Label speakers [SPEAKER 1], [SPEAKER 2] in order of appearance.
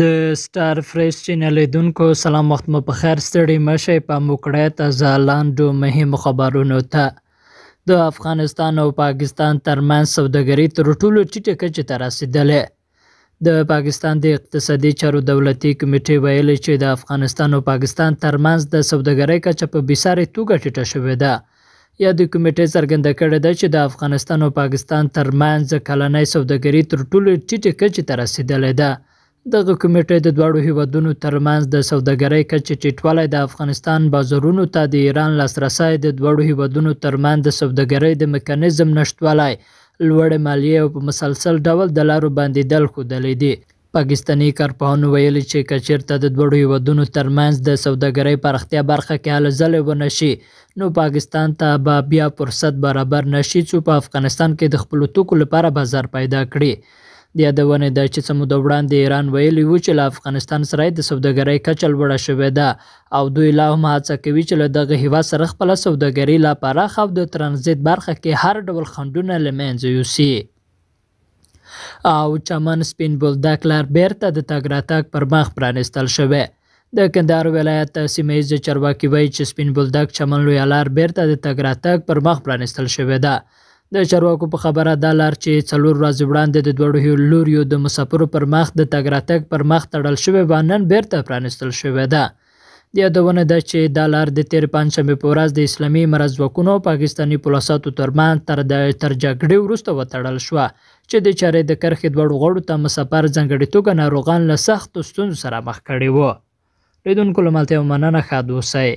[SPEAKER 1] د سٹار فرېش چینل لیدونکو
[SPEAKER 2] سلام وخت مو په خیر ستړي مشه په موکړه تازه لاندو مهم خبرونو ته د افغانستان او پاکستان ترمنځ سوداګري تر ټولو چټه کچه تر رسیدلې د پاکستان د اقتصادي چارو دولتي کمیټې ویل چې د افغانستان او پاکستان ترمنځ د سوداګرۍ کچه په بسارې توګه ټیټه شوې ده یا د کمیټې څرګنده کړې ده چې د افغانستان او پاکستان ترمنځ کلنۍ سوداګري تر ټولو ټیټه کچه تر رسیدلې ده دغه کمیټه د دواړو هیوادونو ترمنځ د سوداګرۍ کچې ټیټوالی د افغانستان بازارونو ته د ایران لاسرسی د دواړو هیوادونو ترمنځ د سوداګرۍ د میکانیزم نشتوالی لوړې مالیې او په مسلسل ډول د لارو بندېدل ښودلې دي پاکستانی کارپوهانو ویلي چې کچیرته د دوړو هیوادونو ترمنځ د سوداګرۍ پراختیا برخه کې هله ځلې ونشي نو پاکستان ته به بیا فرصت برابر نشي چې په افغانستان کې د خپلو توکو لپاره بازار پیدا کړي یادونه ده چې څه موده وړاندې ایران ویلی و چې له افغانستان سره د سوداګرۍ کچه لوړه شوې ده او دوی لا هم هڅه کوي چې له دغه هیواد سره خپله سوداګري لا پراخه او د ترانزیت برخه کې هر ډول خنډونه له منځه یوسي او چمن سپین بولدک لار بیرته د تګ راتګ پر مخ پرانیستل شوی د کندهار ولایت سیمه ایز چرواکي وایي چې سپین بولدک چمن لویه لار بیرته د تګ راتګ پر مخ پرانیستل شوې ده د چارواکو په خبره دا لار چې څلور ورځې وړاندې د دوړو لوریو د مسافرو پر مخ د تګ راتګ پر مخ تړل شوې وه نن بیرته پرانستل شوې ده د یادونه ده چې دا لار د تېر پنجشنبې په ورځ د اسلامي مرز ځواکونو او پاکستاني پولیساتو ترمن تر د تر جګړې وروسته وتړل شوه چې د چارې د کرښې دوړو غړو ته مسافر ځنګړې توګه ناروغان له سختو ستونزو سره مخ کړي وو لیدونکو
[SPEAKER 1] له ملتیا مننه ښاد اوسئ